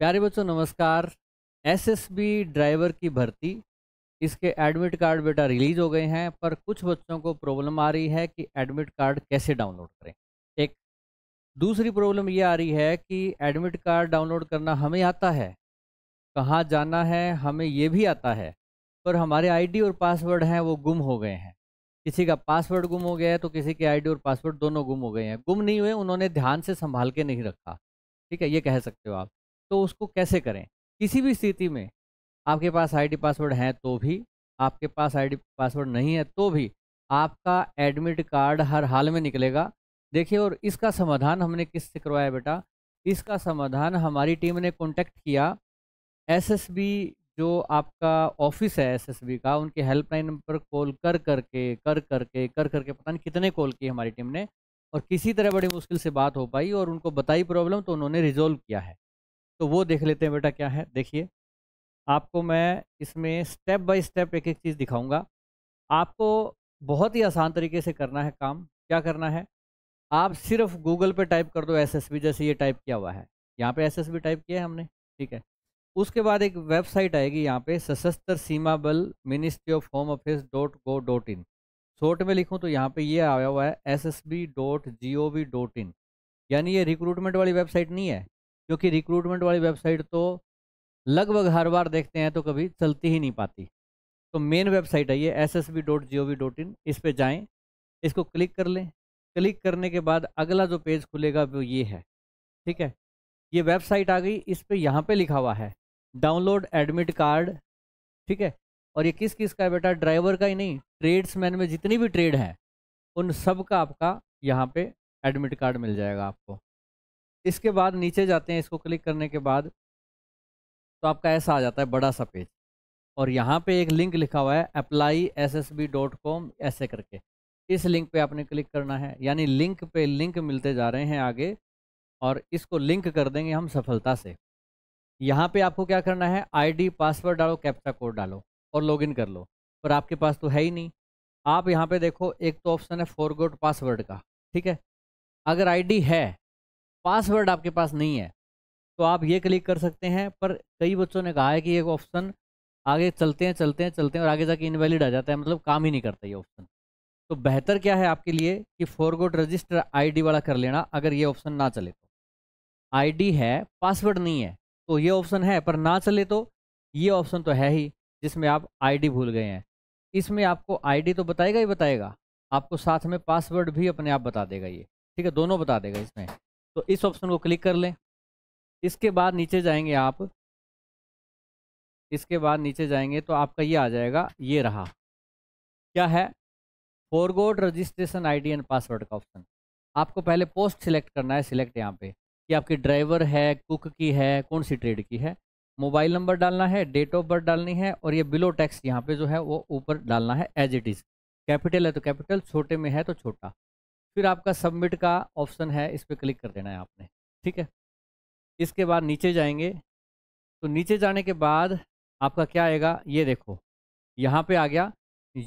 प्यारे बच्चों नमस्कार एसएसबी ड्राइवर की भर्ती इसके एडमिट कार्ड बेटा रिलीज हो गए हैं पर कुछ बच्चों को प्रॉब्लम आ रही है कि एडमिट कार्ड कैसे डाउनलोड करें एक दूसरी प्रॉब्लम ये आ रही है कि एडमिट कार्ड डाउनलोड करना हमें आता है कहाँ जाना है हमें ये भी आता है पर हमारे आईडी और पासवर्ड हैं वो गुम हो गए हैं किसी का पासवर्ड गुम हो गया है तो किसी के आईडी और पासवर्ड दोनों गुम हो गए हैं गुम नहीं हुए उन्होंने ध्यान से संभाल के नहीं रखा ठीक है ये कह सकते हो आप तो उसको कैसे करें किसी भी स्थिति में आपके पास आईडी पासवर्ड है तो भी आपके पास आईडी पासवर्ड नहीं है तो भी आपका एडमिट कार्ड हर हाल में निकलेगा देखिए और इसका समाधान हमने किससे करवाया बेटा इसका समाधान हमारी टीम ने कॉन्टेक्ट किया एसएसबी जो आपका ऑफिस है एसएसबी का उनके हेल्पलाइन नंबर कॉल कर करके कर करके कर करके पता नहीं कितने कॉल किए हमारी टीम ने और किसी तरह बड़ी मुश्किल से बात हो पाई और उनको बताई प्रॉब्लम तो उन्होंने रिजोल्व किया है तो वो देख लेते हैं बेटा क्या है देखिए आपको मैं इसमें स्टेप बाय स्टेप एक एक चीज़ दिखाऊंगा आपको बहुत ही आसान तरीके से करना है काम क्या करना है आप सिर्फ गूगल पे टाइप कर दो एसएसबी जैसे ये टाइप किया हुआ है यहाँ पे एसएसबी टाइप किया है हमने ठीक है उसके बाद एक वेबसाइट आएगी यहाँ पे Sashastra Seema Bal ministry of home affairs dot gov dot in short में लिखूँ तो यहाँ पे ये आया हुआ है S S B dot G O V dot in यानी ये रिक्रूटमेंट वाली वेबसाइट नहीं है क्योंकि रिक्रूटमेंट वाली वेबसाइट तो लगभग हर बार देखते हैं तो कभी चलती ही नहीं पाती तो मेन वेबसाइट है ये S S B dot G O V dot in इस पर जाएँ इसको क्लिक कर लें क्लिक करने के बाद अगला जो पेज खुलेगा वो ये है ठीक है ये वेबसाइट आ गई इस पर यहाँ पे लिखा हुआ है डाउनलोड एडमिट कार्ड ठीक है और ये किस किस का है बेटा ड्राइवर का ही नहीं ट्रेड्समैन में जितनी भी ट्रेड हैं उन सब का आपका यहाँ पे एडमिट कार्ड मिल जाएगा आपको इसके बाद नीचे जाते हैं इसको क्लिक करने के बाद तो आपका ऐसा आ जाता है बड़ा सा पेज और यहाँ पे एक लिंक लिखा हुआ है apply S S B dot com ऐसे करके इस लिंक पे आपने क्लिक करना है यानी लिंक पे लिंक मिलते जा रहे हैं आगे और इसको लिंक कर देंगे हम सफलता से यहाँ पे आपको क्या करना है आईडी पासवर्ड डालो कैप्चा कोड डालो और लॉगिन कर लो पर आपके पास तो है ही नहीं आप यहाँ पे देखो एक तो ऑप्शन है फॉरगोड पासवर्ड का ठीक है अगर आई है पासवर्ड आपके पास नहीं है तो आप ये क्लिक कर सकते हैं पर कई बच्चों ने कहा है कि ये ऑप्शन आगे चलते हैं चलते हैं चलते हैं और आगे जाके इनवैलिड आ जाता है मतलब काम ही नहीं करता ये ऑप्शन तो बेहतर क्या है आपके लिए कि फॉरगोड रजिस्टर आईडी वाला कर लेना अगर ये ऑप्शन ना चले तो आईडी है पासवर्ड नहीं है तो ये ऑप्शन है पर ना चले तो ये ऑप्शन तो है ही जिसमें आप आईडी भूल गए हैं इसमें आपको आईडी तो बताएगा ही बताएगा आपको साथ में पासवर्ड भी अपने आप बता देगा ये ठीक है दोनों बता देगा इसमें तो इस ऑप्शन को क्लिक कर लें इसके बाद नीचे जाएंगे आप इसके बाद नीचे जाएंगे तो आपका ये आ जाएगा ये रहा क्या है forgot registration ID and password का ऑप्शन आपको पहले पोस्ट सिलेक्ट करना है सिलेक्ट यहाँ पे कि आपकी ड्राइवर है कुक की है कौन सी ट्रेड की है मोबाइल नंबर डालना है डेट ऑफ बर्थ डालनी है और ये बिलो टैक्स यहाँ पे जो है वो ऊपर डालना है एज इट इज़ कैपिटल है तो कैपिटल छोटे में है तो छोटा फिर आपका सबमिट का ऑप्शन है इस पर क्लिक कर देना है आपने ठीक है इसके बाद नीचे जाएंगे तो नीचे जाने के बाद आपका क्या आएगा ये देखो यहाँ पे आ गया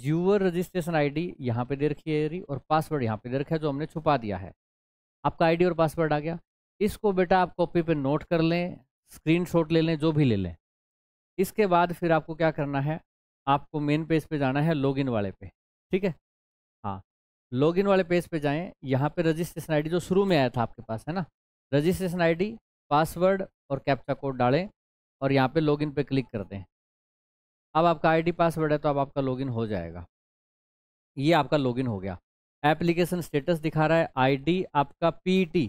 यूअर रजिस्ट्रेशन आईडी डी यहाँ पर दे रखी है और पासवर्ड यहाँ पे दे रखा है जो हमने छुपा दिया है आपका आईडी और पासवर्ड आ गया इसको बेटा आप कॉपी पे नोट कर लें शॉट ले लें जो भी ले लें इसके बाद फिर आपको क्या करना है आपको मेन पेज पे जाना है लॉगिन वाले पे ठीक है लॉगिन वाले पेज पे जाएं यहाँ पे रजिस्ट्रेशन आईडी जो शुरू में आया था आपके पास है ना रजिस्ट्रेशन आईडी पासवर्ड और कैप्चा कोड डालें और यहाँ पे लॉगिन पे क्लिक कर दें अब आपका आईडी पासवर्ड है तो अब आपका लॉगिन हो जाएगा ये आपका लॉगिन हो गया एप्लीकेशन स्टेटस दिखा रहा है आई आपका पी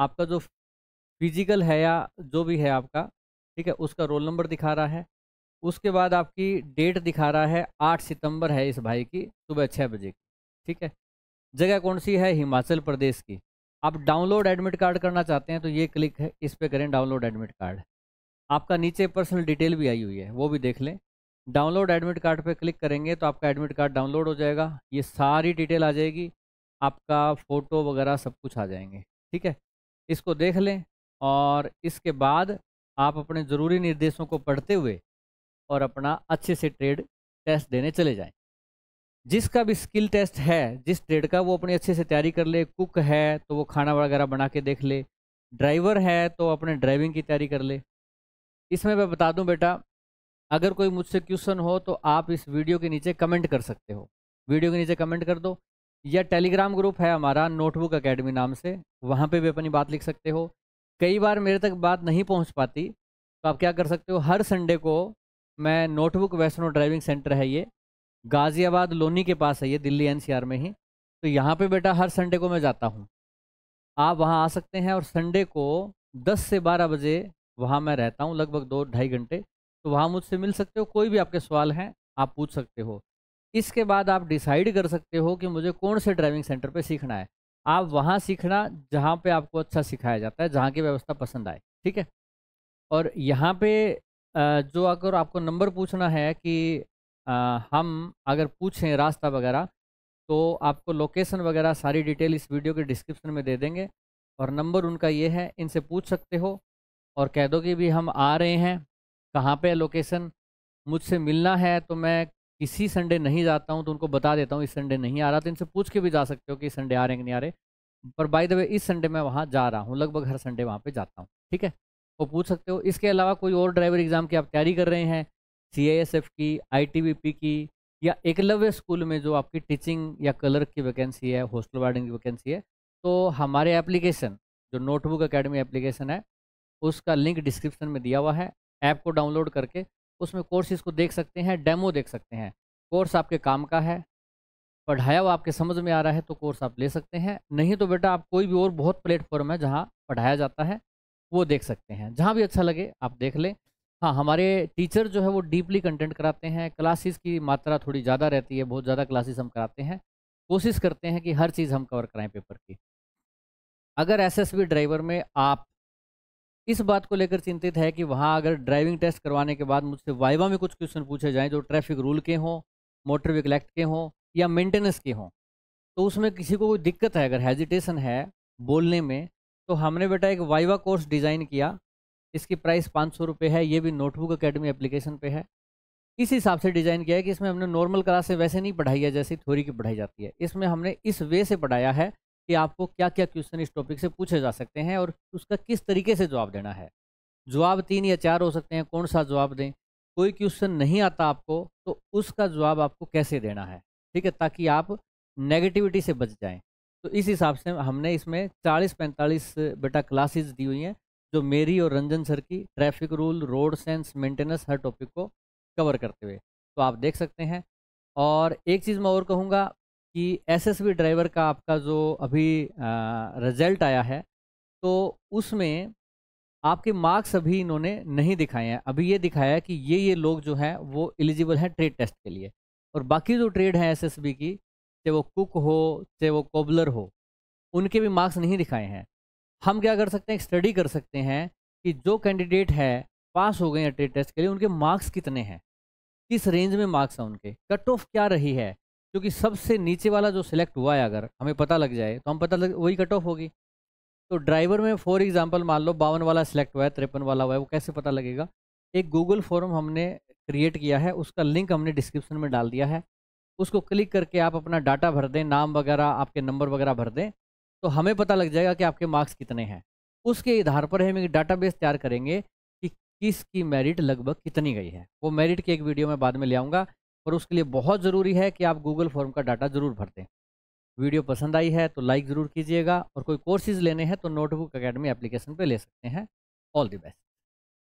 आपका जो फिजिकल है या जो भी है आपका ठीक है उसका रोल नंबर दिखा रहा है उसके बाद आपकी डेट दिखा रहा है आठ सितंबर है इस भाई की सुबह छः बजे की ठीक है जगह कौन सी है हिमाचल प्रदेश की आप डाउनलोड एडमिट कार्ड करना चाहते हैं तो ये क्लिक है इस पर करें डाउनलोड एडमिट कार्ड आपका नीचे पर्सनल डिटेल भी आई हुई है वो भी देख लें डाउनलोड एडमिट कार्ड पर क्लिक करेंगे तो आपका एडमिट कार्ड डाउनलोड हो जाएगा ये सारी डिटेल आ जाएगी आपका फ़ोटो वगैरह सब कुछ आ जाएंगे ठीक है इसको देख लें और इसके बाद आप अपने ज़रूरी निर्देशों को पढ़ते हुए और अपना अच्छे से ट्रेड टेस्ट देने चले जाएँ जिसका भी स्किल टेस्ट है जिस ट्रेड का वो अपनी अच्छे से तैयारी कर ले कुक है तो वो खाना वगैरह बना के देख ले ड्राइवर है तो अपने ड्राइविंग की तैयारी कर ले इसमें मैं बता दूं बेटा अगर कोई मुझसे क्वेश्चन हो तो आप इस वीडियो के नीचे कमेंट कर सकते हो वीडियो के नीचे कमेंट कर दो या टेलीग्राम ग्रुप है हमारा नोटबुक अकेडमी नाम से वहाँ पर भी अपनी बात लिख सकते हो कई बार मेरे तक बात नहीं पहुँच पाती तो आप क्या कर सकते हो हर संडे को मैं नोटबुक वैष्णो ड्राइविंग सेंटर है ये गाज़ियाबाद लोनी के पास है ये दिल्ली एनसीआर में ही तो यहाँ पे बेटा हर संडे को मैं जाता हूँ आप वहाँ आ सकते हैं और संडे को 10 से 12 बजे वहाँ मैं रहता हूँ लगभग दो ढाई घंटे तो वहाँ मुझसे मिल सकते हो कोई भी आपके सवाल हैं आप पूछ सकते हो इसके बाद आप डिसाइड कर सकते हो कि मुझे कौन से ड्राइविंग सेंटर पे सीखना है आप वहाँ सीखना जहाँ पे आपको अच्छा सिखाया जाता है जहाँ की व्यवस्था पसंद आए ठीक है और यहाँ पे जो अगर आपको नंबर पूछना है कि आ, हम अगर पूछें रास्ता वगैरह तो आपको लोकेशन वगैरह सारी डिटेल इस वीडियो के डिस्क्रिप्शन में दे देंगे और नंबर उनका ये है इनसे पूछ सकते हो और कह दो कि भी हम आ रहे हैं कहाँ पे है लोकेशन मुझसे मिलना है तो मैं किसी संडे नहीं जाता हूँ तो उनको बता देता हूँ इस संडे नहीं आ रहा तो इनसे पूछ के भी जा सकते हो कि इस संडे आ रहे हैं कि नहीं आ रहे पर बाय द वे इस संडे मैं वहाँ जा रहा हूँ लगभग हर संडे वहाँ पर जाता हूँ ठीक है वो तो पूछ सकते हो इसके अलावा कोई और ड्राइवर एग्ज़ाम की आप तैयारी कर रहे हैं सी की आई की या एकलव्य स्कूल में जो आपकी टीचिंग या कलर की वैकेंसी है हॉस्टल वार्डन की वैकेंसी है तो हमारे एप्लीकेशन जो नोटबुक अकेडमी एप्लीकेशन है उसका लिंक डिस्क्रिप्शन में दिया हुआ है ऐप को डाउनलोड करके उसमें कोर्सेज को देख सकते हैं डेमो देख सकते हैं कोर्स आपके काम का है पढ़ाया हुआ आपके समझ में आ रहा है तो कोर्स आप ले सकते हैं नहीं तो बेटा आप कोई भी और बहुत प्लेटफॉर्म है जहाँ पढ़ाया जाता है वो देख सकते हैं जहाँ भी अच्छा लगे आप देख लें हाँ हमारे टीचर जो है वो डीपली कंटेंट कराते हैं क्लासेस की मात्रा थोड़ी ज़्यादा रहती है बहुत ज़्यादा क्लासेस हम कराते हैं कोशिश करते हैं कि हर चीज़ हम कवर कराएं पेपर की अगर एसएसबी ड्राइवर में आप इस बात को लेकर चिंतित है कि वहाँ अगर ड्राइविंग टेस्ट करवाने के बाद मुझसे वाइवा में कुछ क्वेश्चन पूछे जाएँ जो ट्रैफिक रूल के हों मोटर व्हीकल एक्ट के हों या मेंटेनेंस के हों तो उसमें किसी को कोई दिक्कत है अगर हेजिटेशन है बोलने में तो हमने बेटा एक वाइवा कोर्स डिज़ाइन किया इसकी प्राइस पाँच सौ रुपये है ये भी नोटबुक अकेडमी एप्लीकेशन पे है इस हिसाब से डिज़ाइन किया है कि इसमें हमने नॉर्मल क्लास से वैसे नहीं पढ़ाई है जैसे थ्योरी की पढ़ाई जाती है इसमें हमने इस वे से पढ़ाया है कि आपको क्या क्या क्वेश्चन इस टॉपिक से पूछे जा सकते हैं और उसका किस तरीके से जवाब देना है जवाब तीन या चार हो सकते हैं कौन सा जवाब दें कोई क्वेश्चन नहीं आता आपको तो उसका जवाब आपको कैसे देना है ठीक है ताकि आप नेगेटिविटी से बच जाएं तो इस हिसाब से हमने इसमें 40-45 बेटा क्लासेस दी हुई हैं जो मेरी और रंजन सर की traffic rule road sense maintenance हर टॉपिक को कवर करते हुए तो आप देख सकते हैं और एक चीज़ मैं और कहूँगा कि एसएसबी ड्राइवर का आपका जो अभी रिजल्ट आया है तो उसमें आपके मार्क्स अभी इन्होंने नहीं दिखाए हैं अभी ये दिखाया है कि ये ये लोग जो हैं वो एलिजिबल हैं ट्रेड टेस्ट के लिए और बाकी जो ट्रेड हैं एसएसबी की चाहे वो कुक हो चाहे वो कोबलर हो उनके भी मार्क्स नहीं दिखाए हैं हम क्या कर सकते हैं स्टडी कर सकते हैं कि जो कैंडिडेट है पास हो गए हैं ट्रेड टेस्ट के लिए उनके मार्क्स कितने हैं किस रेंज में मार्क्स हैं उनके कट ऑफ क्या रही है क्योंकि सबसे नीचे वाला जो सिलेक्ट हुआ है अगर हमें पता लग जाए तो हम पता लग वही कट ऑफ होगी तो ड्राइवर में फॉर एग्जाम्पल मान लो बावन वाला सिलेक्ट हुआ है तिरपन वाला हुआ है वो कैसे पता लगेगा एक गूगल फॉर्म हमने क्रिएट किया है उसका लिंक हमने डिस्क्रिप्शन में डाल दिया है उसको क्लिक करके आप अपना डाटा भर दें नाम वगैरह आपके नंबर वगैरह भर दें तो हमें पता लग जाएगा कि आपके मार्क्स कितने हैं उसके आधार पर हम एक बेस तैयार करेंगे कि किसकी मेरिट लगभग कितनी गई है वो मेरिट की एक वीडियो मैं बाद में ले आऊँगा और उसके लिए बहुत ज़रूरी है कि आप गूगल फॉर्म का डाटा ज़रूर भर दें वीडियो पसंद आई है तो लाइक ज़रूर कीजिएगा और कोई कोर्सेज लेने हैं तो नोटबुक अकेडमी एप्लीकेशन पर ले सकते हैं ऑल दी बेस्ट